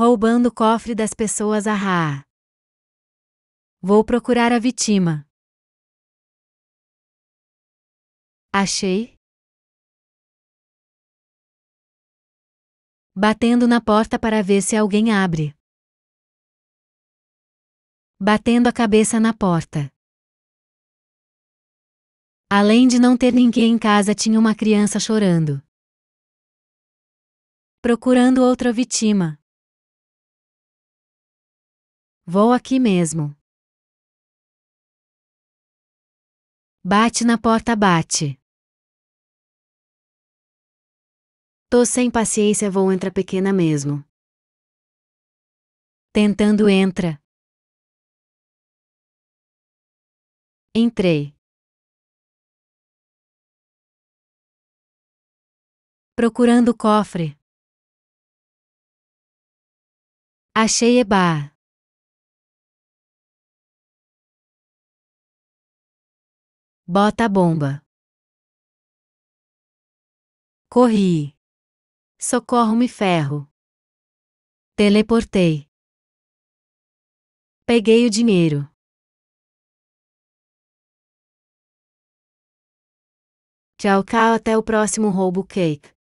roubando o cofre das pessoas a Ra. Vou procurar a vítima. Achei. Batendo na porta para ver se alguém abre. Batendo a cabeça na porta. Além de não ter ninguém em casa, tinha uma criança chorando. Procurando outra vítima. Vou aqui mesmo. Bate na porta, bate. Tô sem paciência, vou entrar pequena mesmo. Tentando entra. Entrei. Procurando cofre. Achei Eba. Bota a bomba. Corri. Socorro-me ferro. Teleportei. Peguei o dinheiro. Tchau, cá até o próximo roubo cake.